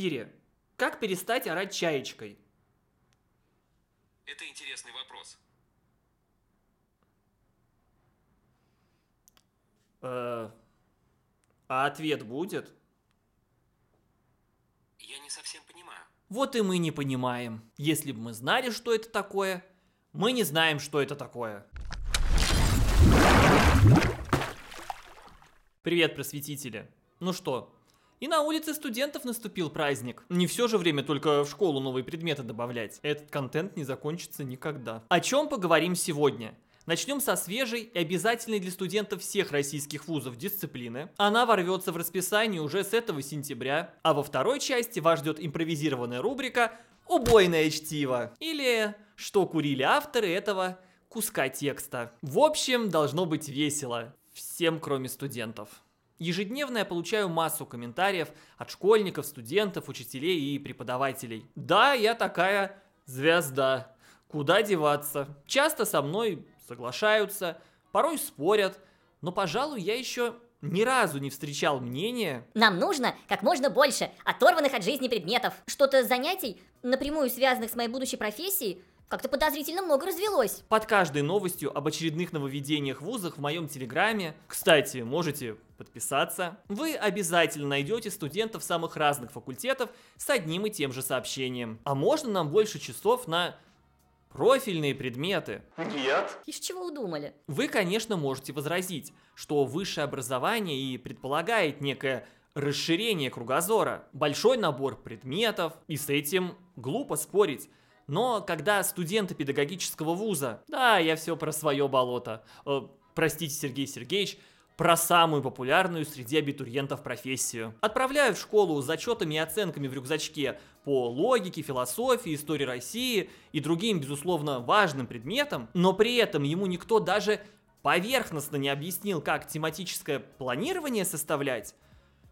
Сири, как перестать орать чаечкой? Это интересный вопрос. Э, а ответ будет? Я не совсем понимаю. Вот и мы не понимаем. Если бы мы знали, что это такое, мы не знаем, что это такое. Привет, просветители. Ну что, и на улице студентов наступил праздник. Не все же время только в школу новые предметы добавлять. Этот контент не закончится никогда. О чем поговорим сегодня? Начнем со свежей и обязательной для студентов всех российских вузов дисциплины. Она ворвется в расписание уже с этого сентября. А во второй части вас ждет импровизированная рубрика «Убойное чтиво» или «Что курили авторы этого куска текста». В общем, должно быть весело. Всем, кроме студентов. Ежедневно я получаю массу комментариев от школьников, студентов, учителей и преподавателей. Да, я такая звезда. Куда деваться? Часто со мной соглашаются, порой спорят, но, пожалуй, я еще ни разу не встречал мнения... Нам нужно как можно больше оторванных от жизни предметов. Что-то занятий, напрямую связанных с моей будущей профессией, как-то подозрительно много развелось. Под каждой новостью об очередных нововведениях в вузах в моем телеграме, кстати, можете подписаться, вы обязательно найдете студентов самых разных факультетов с одним и тем же сообщением. А можно нам больше часов на профильные предметы? Нет. Из чего удумали? Вы, конечно, можете возразить, что высшее образование и предполагает некое расширение кругозора, большой набор предметов, и с этим глупо спорить. Но когда студенты педагогического вуза, да, я все про свое болото, э, простите, Сергей Сергеевич, про самую популярную среди абитуриентов профессию. Отправляют в школу с зачетами и оценками в рюкзачке по логике, философии, истории России и другим, безусловно, важным предметам, но при этом ему никто даже поверхностно не объяснил, как тематическое планирование составлять,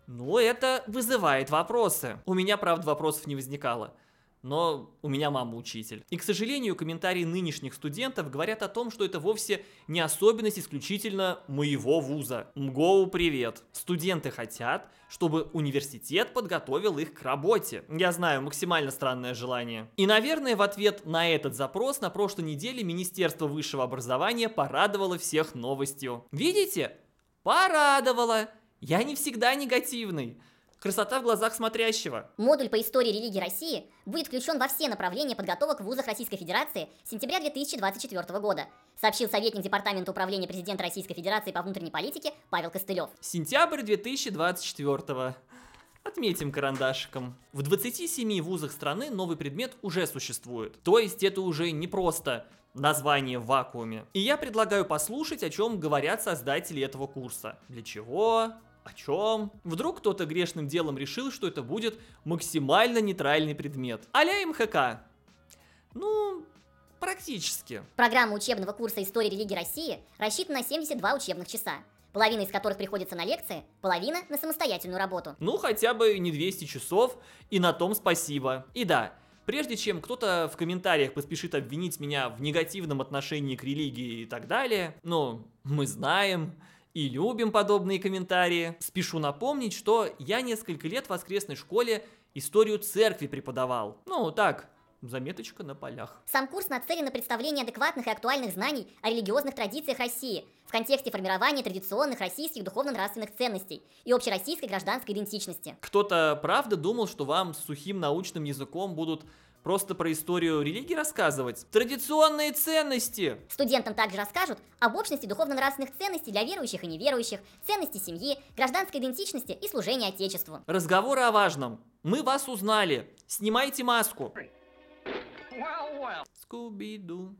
ну это вызывает вопросы. У меня, правда, вопросов не возникало – но у меня мама учитель. И, к сожалению, комментарии нынешних студентов говорят о том, что это вовсе не особенность исключительно моего вуза. МГОУ привет. Студенты хотят, чтобы университет подготовил их к работе. Я знаю, максимально странное желание. И, наверное, в ответ на этот запрос на прошлой неделе Министерство высшего образования порадовало всех новостью. Видите? Порадовало! Я не всегда негативный. Красота в глазах смотрящего. Модуль по истории религии России будет включен во все направления подготовок в вузах Российской Федерации с сентября 2024 года, сообщил советник Департамента управления президента Российской Федерации по внутренней политике Павел Костылев. Сентябрь 2024 Отметим карандашиком. В 27 вузах страны новый предмет уже существует. То есть это уже не просто название в вакууме. И я предлагаю послушать, о чем говорят создатели этого курса. Для чего, о чем? Вдруг кто-то грешным делом решил, что это будет максимально нейтральный предмет. Аля МХК. Ну, практически. Программа учебного курса истории религии России рассчитана на 72 учебных часа половина из которых приходится на лекции, половина на самостоятельную работу. Ну, хотя бы не 200 часов, и на том спасибо. И да, прежде чем кто-то в комментариях поспешит обвинить меня в негативном отношении к религии и так далее, ну, мы знаем, и любим подобные комментарии, спешу напомнить, что я несколько лет в воскресной школе историю церкви преподавал. Ну, так, Заметочка на полях. Сам курс нацелен на представление адекватных и актуальных знаний о религиозных традициях России в контексте формирования традиционных российских духовно-нравственных ценностей и общероссийской гражданской идентичности. Кто-то правда думал, что вам с сухим научным языком будут просто про историю религии рассказывать. Традиционные ценности. Студентам также расскажут об общности духовно-нравственных ценностей для верующих и неверующих, ценности семьи, гражданской идентичности и служении Отечеству. Разговоры о важном. Мы вас узнали. Снимайте маску. Скуби-ду.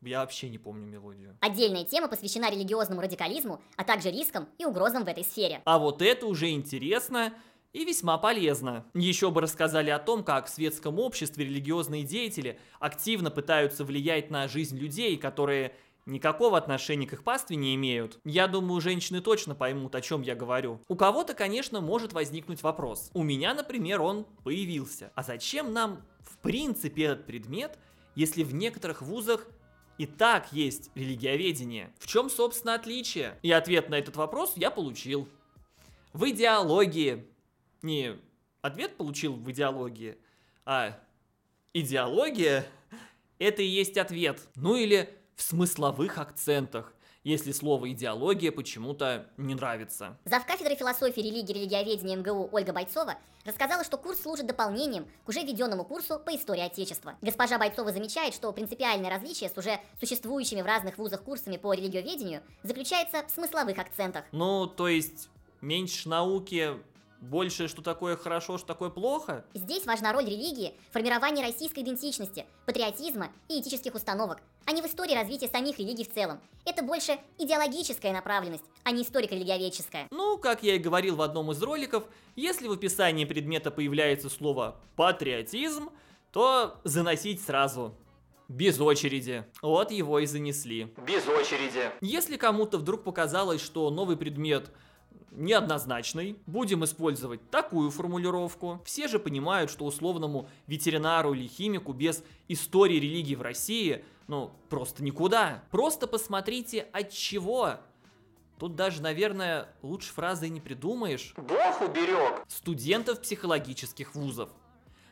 Я вообще не помню мелодию. Отдельная тема посвящена религиозному радикализму, а также рискам и угрозам в этой сфере. А вот это уже интересно. И весьма полезно. Еще бы рассказали о том, как в светском обществе религиозные деятели активно пытаются влиять на жизнь людей, которые никакого отношения к их пастве не имеют. Я думаю, женщины точно поймут, о чем я говорю. У кого-то, конечно, может возникнуть вопрос. У меня, например, он появился. А зачем нам, в принципе, этот предмет, если в некоторых вузах и так есть религиоведение. В чем, собственно, отличие? И ответ на этот вопрос я получил. В идеологии не ответ получил в идеологии, а идеология — это и есть ответ. Ну или в смысловых акцентах если слово «идеология» почему-то не нравится. Зав кафедры философии, религии религиоведения МГУ Ольга Бойцова рассказала, что курс служит дополнением к уже введенному курсу по истории Отечества. Госпожа Бойцова замечает, что принципиальное различие с уже существующими в разных вузах курсами по религиоведению заключается в смысловых акцентах. Ну, то есть меньше науки, больше, что такое хорошо, что такое плохо? Здесь важна роль религии в формировании российской идентичности, патриотизма и этических установок, а не в истории развития самих религий в целом. Это больше идеологическая направленность, а не историко-религиоведческая. Ну, как я и говорил в одном из роликов, если в описании предмета появляется слово «патриотизм», то заносить сразу. Без очереди. Вот его и занесли. Без очереди. Если кому-то вдруг показалось, что новый предмет – неоднозначный. Будем использовать такую формулировку. Все же понимают, что условному ветеринару или химику без истории религии в России, ну, просто никуда. Просто посмотрите, от чего Тут даже, наверное, лучше фразы и не придумаешь. Бог уберег! Студентов психологических вузов.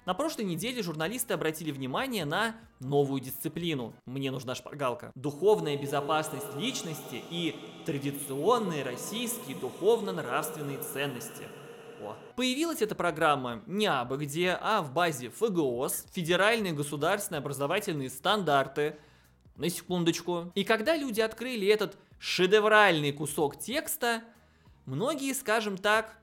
На прошлой неделе журналисты обратили внимание на новую дисциплину «Мне нужна шпаргалка». Духовная безопасность личности и традиционные российские духовно-нравственные ценности. О. Появилась эта программа не абы где, а в базе ФГОС, Федеральные государственные образовательные стандарты, на секундочку. И когда люди открыли этот шедевральный кусок текста, многие, скажем так,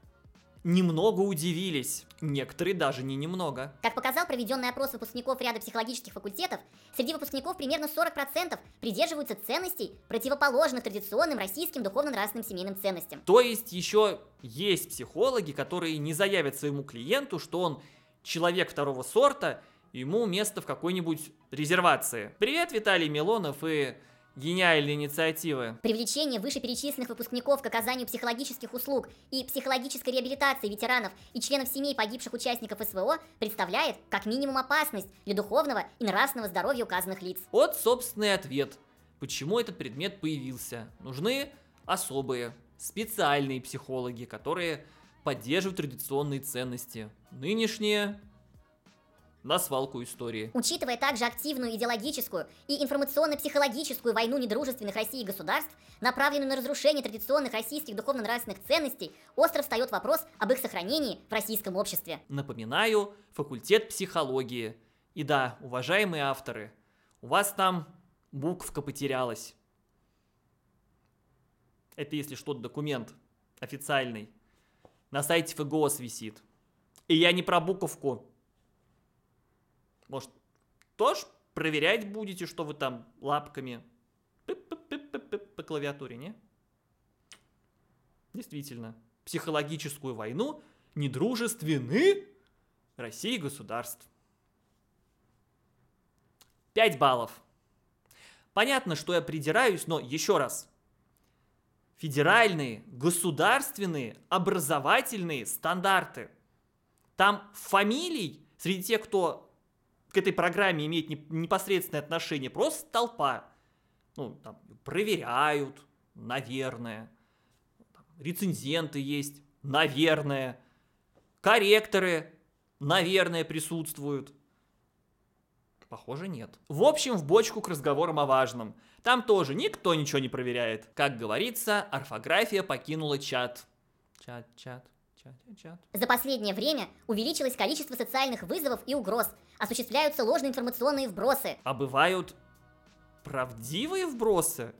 немного удивились, некоторые даже не немного. Как показал проведенный опрос выпускников ряда психологических факультетов, среди выпускников примерно 40% придерживаются ценностей, противоположных традиционным российским духовно-нравственным семейным ценностям. То есть еще есть психологи, которые не заявят своему клиенту, что он человек второго сорта, ему место в какой-нибудь резервации. Привет, Виталий Милонов и Гениальные инициативы. Привлечение вышеперечисленных выпускников к оказанию психологических услуг и психологической реабилитации ветеранов и членов семей погибших участников СВО представляет как минимум опасность для духовного и нравственного здоровья указанных лиц. Вот собственный ответ. Почему этот предмет появился? Нужны особые, специальные психологи, которые поддерживают традиционные ценности. Нынешние на свалку истории. Учитывая также активную идеологическую и информационно-психологическую войну недружественных России государств, направленную на разрушение традиционных российских духовно-нравственных ценностей, остро встает вопрос об их сохранении в российском обществе. Напоминаю, факультет психологии. И да, уважаемые авторы, у вас там буковка потерялась. Это, если что, документ официальный. На сайте ФГОС висит. И я не про буковку может, тоже проверять будете, что вы там лапками по клавиатуре, не? Действительно, психологическую войну недружественны России государств. 5 баллов. Понятно, что я придираюсь, но еще раз. Федеральные, государственные, образовательные стандарты. Там фамилий среди тех, кто к этой программе имеет непосредственное отношение, просто толпа. Ну, там, проверяют, наверное. Там, рецензенты есть, наверное. Корректоры, наверное, присутствуют. Похоже, нет. В общем, в бочку к разговорам о важном. Там тоже никто ничего не проверяет. Как говорится, орфография покинула чат. Чат, чат, чат, чат. За последнее время увеличилось количество социальных вызовов и угроз – осуществляются ложные информационные вбросы. А бывают правдивые вбросы?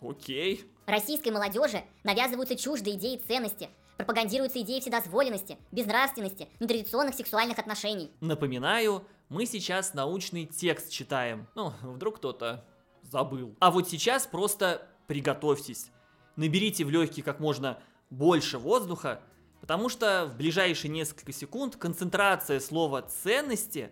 Окей. Российской молодежи навязываются чуждые идеи и ценности, пропагандируются идеи вседозволенности, безнравственности, нетрадиционных сексуальных отношений. Напоминаю, мы сейчас научный текст читаем. Ну, вдруг кто-то забыл. А вот сейчас просто приготовьтесь. Наберите в легкие как можно больше воздуха, Потому что в ближайшие несколько секунд концентрация слова ценности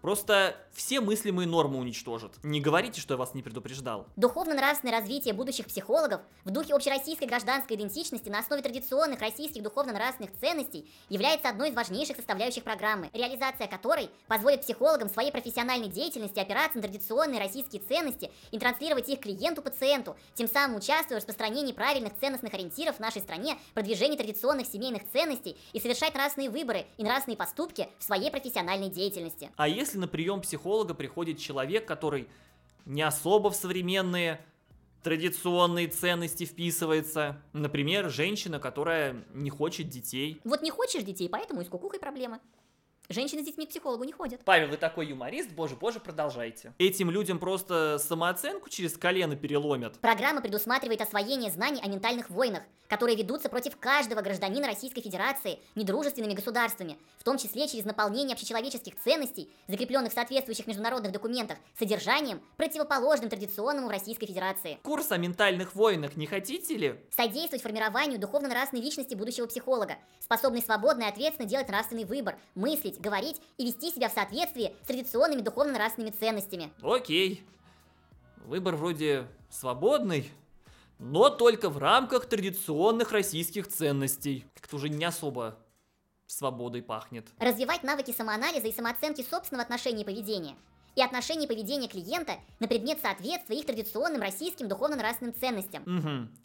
Просто все мыслимые нормы уничтожат. Не говорите, что я вас не предупреждал. Духовно-нравственное развитие будущих психологов в духе общероссийской гражданской идентичности на основе традиционных российских духовно-нравственных ценностей является одной из важнейших составляющих программы, реализация которой позволит психологам своей профессиональной деятельности опираться на традиционные российские ценности и транслировать их клиенту-пациенту, тем самым участвуя в распространении правильных ценностных ориентиров в нашей стране, продвижении традиционных семейных ценностей и совершать нравственные выборы и нравственные поступки в своей профессиональной деятельности. А если если на прием психолога приходит человек, который не особо в современные традиционные ценности вписывается. Например, женщина, которая не хочет детей. Вот не хочешь детей, поэтому и с кукухой проблемы. Женщины с детьми к психологу не ходят. Павел, вы такой юморист, боже, боже, продолжайте. Этим людям просто самооценку через колено переломят. Программа предусматривает освоение знаний о ментальных войнах, которые ведутся против каждого гражданина Российской Федерации недружественными государствами, в том числе через наполнение общечеловеческих ценностей, закрепленных в соответствующих международных документах, содержанием, противоположным традиционному в Российской Федерации. Курс о ментальных войнах не хотите ли? Содействовать формированию духовно-нравственной личности будущего психолога, способный свободно и ответственно делать нравственный выбор, мыслить, мыслить, говорить и вести себя в соответствии с традиционными духовно-нравственными ценностями. Окей. Выбор вроде свободный, но только в рамках традиционных российских ценностей. Как-то уже не особо свободой пахнет. Развивать навыки самоанализа и самооценки собственного отношения и поведения и отношения и поведения клиента на предмет соответствия их традиционным российским духовно-нравственным ценностям. Угу.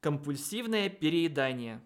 Компульсивное переедание.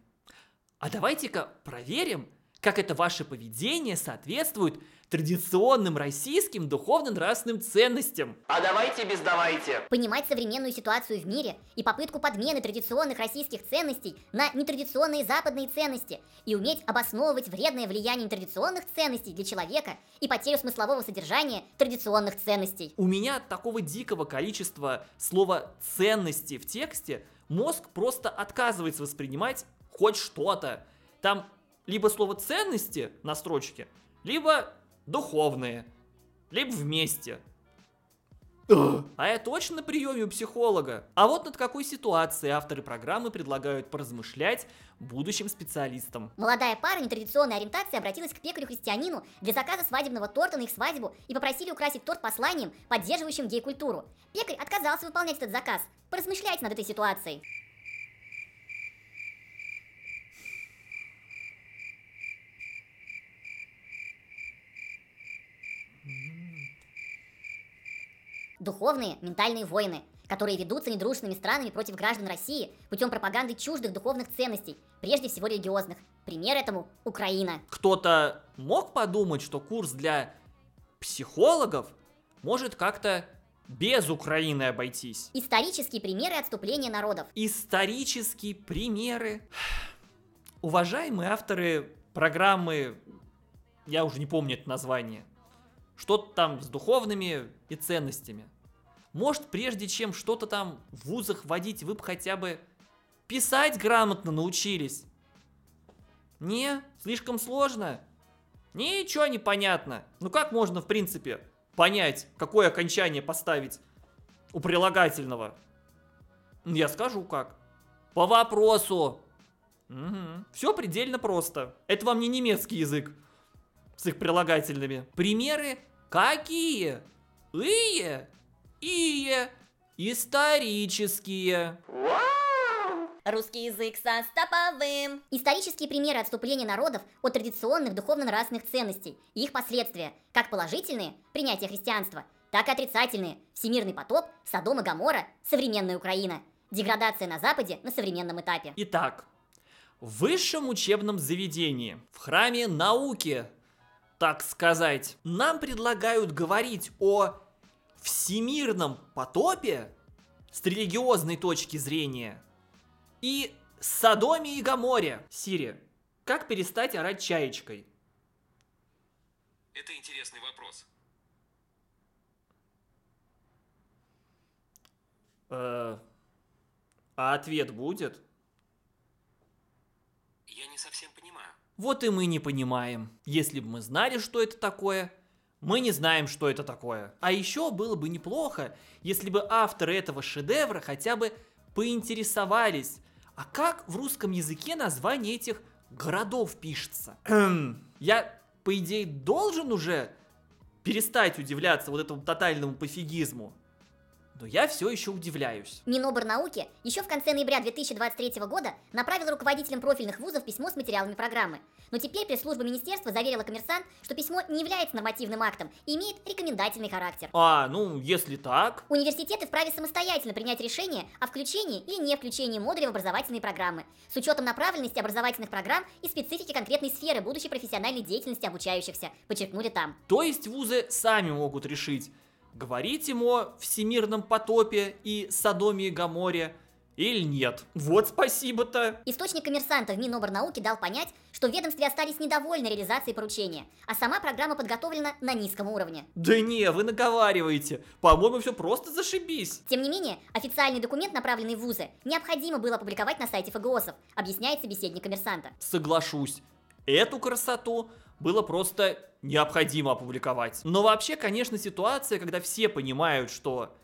А давайте-ка проверим, как это ваше поведение соответствует традиционным российским духовно-нравственным ценностям. А давайте без давайте. Понимать современную ситуацию в мире и попытку подмены традиционных российских ценностей на нетрадиционные западные ценности и уметь обосновывать вредное влияние традиционных ценностей для человека и потерю смыслового содержания традиционных ценностей. У меня от такого дикого количества слова «ценности» в тексте мозг просто отказывается воспринимать хоть что-то. Там либо слово ценности на строчке, либо духовные, либо вместе. А я точно на приеме у психолога. А вот над какой ситуацией авторы программы предлагают поразмышлять будущим специалистам. Молодая пара нетрадиционной ориентации обратилась к пекарю-христианину для заказа свадебного торта на их свадьбу и попросили украсить торт посланием, поддерживающим гей-культуру. Пекарь отказался выполнять этот заказ. Поразмышляйте над этой ситуацией. духовные ментальные войны, которые ведутся недружественными странами против граждан России путем пропаганды чуждых духовных ценностей, прежде всего религиозных. Пример этому – Украина. Кто-то мог подумать, что курс для психологов может как-то без Украины обойтись. Исторические примеры отступления народов. Исторические примеры. Уважаемые авторы программы, я уже не помню это название, что-то там с духовными и ценностями. Может, прежде чем что-то там в вузах водить, вы бы хотя бы писать грамотно научились? Не, слишком сложно. Ничего не понятно. Ну как можно, в принципе, понять, какое окончание поставить у прилагательного? Ну, я скажу как. По вопросу. Угу. Все предельно просто. Это вам не немецкий язык с их прилагательными. Примеры какие? Ие и исторические. Русский язык со стоповым. Исторические примеры отступления народов от традиционных духовно-нравственных ценностей и их последствия, как положительные – принятие христианства, так и отрицательные – всемирный потоп, Содом и Гамора, современная Украина, деградация на Западе на современном этапе. Итак, в высшем учебном заведении, в храме науки, так сказать, нам предлагают говорить о всемирном потопе с религиозной точки зрения и Содоме и Гаморе. Сири, как перестать орать чаечкой? Это интересный вопрос. Э, а ответ будет? Я не совсем понимаю. Вот и мы не понимаем. Если бы мы знали, что это такое, мы не знаем, что это такое. А еще было бы неплохо, если бы авторы этого шедевра хотя бы поинтересовались, а как в русском языке название этих городов пишется? Я, по идее, должен уже перестать удивляться вот этому тотальному пофигизму но я все еще удивляюсь. Миноборнауки еще в конце ноября 2023 года направил руководителям профильных вузов письмо с материалами программы. Но теперь пресс-служба министерства заверила коммерсант, что письмо не является нормативным актом и имеет рекомендательный характер. А, ну, если так... Университеты вправе самостоятельно принять решение о включении или не включении модуля в образовательные программы, с учетом направленности образовательных программ и специфики конкретной сферы будущей профессиональной деятельности обучающихся, подчеркнули там. То есть вузы сами могут решить, говорить ему о всемирном потопе и Содоме и Гаморе или нет. Вот спасибо-то. Источник коммерсанта в Миноборнауки дал понять, что в ведомстве остались недовольны реализацией поручения, а сама программа подготовлена на низком уровне. Да не, вы наговариваете. По-моему, все просто зашибись. Тем не менее, официальный документ, направленный в вузы, необходимо было опубликовать на сайте ФГОСов, объясняет собеседник коммерсанта. Соглашусь. Эту красоту было просто необходимо опубликовать. Но вообще, конечно, ситуация, когда все понимают, что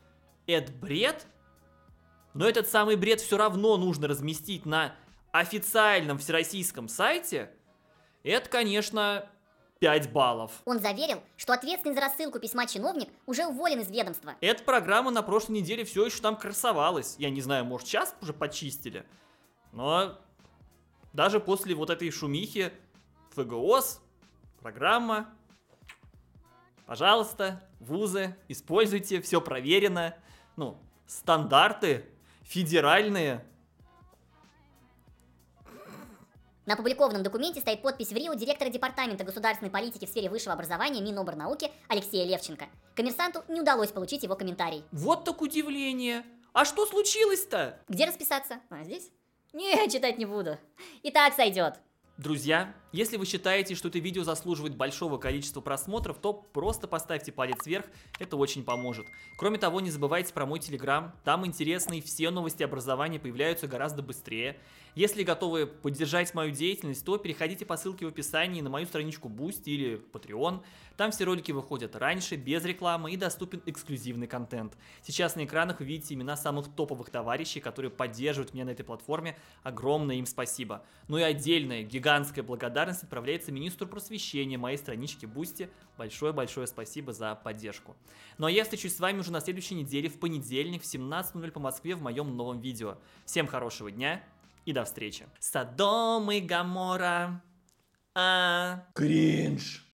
это бред, но этот самый бред все равно нужно разместить на официальном всероссийском сайте, это, конечно, 5 баллов. Он заверил, что ответственный за рассылку письма чиновник уже уволен из ведомства. Эта программа на прошлой неделе все еще там красовалась. Я не знаю, может, сейчас уже почистили. Но даже после вот этой шумихи ФГОС программа. Пожалуйста, вузы, используйте, все проверено. Ну, стандарты федеральные. На опубликованном документе стоит подпись в Рио директора Департамента государственной политики в сфере высшего образования Миноборнауки Алексея Левченко. Коммерсанту не удалось получить его комментарий. Вот так удивление! А что случилось-то? Где расписаться? А, здесь? Не, читать не буду. И так сойдет. Друзья, если вы считаете, что это видео заслуживает большого количества просмотров, то просто поставьте палец вверх, это очень поможет. Кроме того, не забывайте про мой телеграм, там интересные все новости образования появляются гораздо быстрее. Если готовы поддержать мою деятельность, то переходите по ссылке в описании на мою страничку Boost или Patreon. Там все ролики выходят раньше, без рекламы и доступен эксклюзивный контент. Сейчас на экранах вы видите имена самых топовых товарищей, которые поддерживают меня на этой платформе. Огромное им спасибо. Ну и отдельная гигантская благодарность благодарность отправляется министру просвещения моей страничке Бусти. Большое-большое спасибо за поддержку. Ну а я встречусь с вами уже на следующей неделе, в понедельник в 17.00 по Москве в моем новом видео. Всем хорошего дня и до встречи. Садом и Гамора. А... Кринж.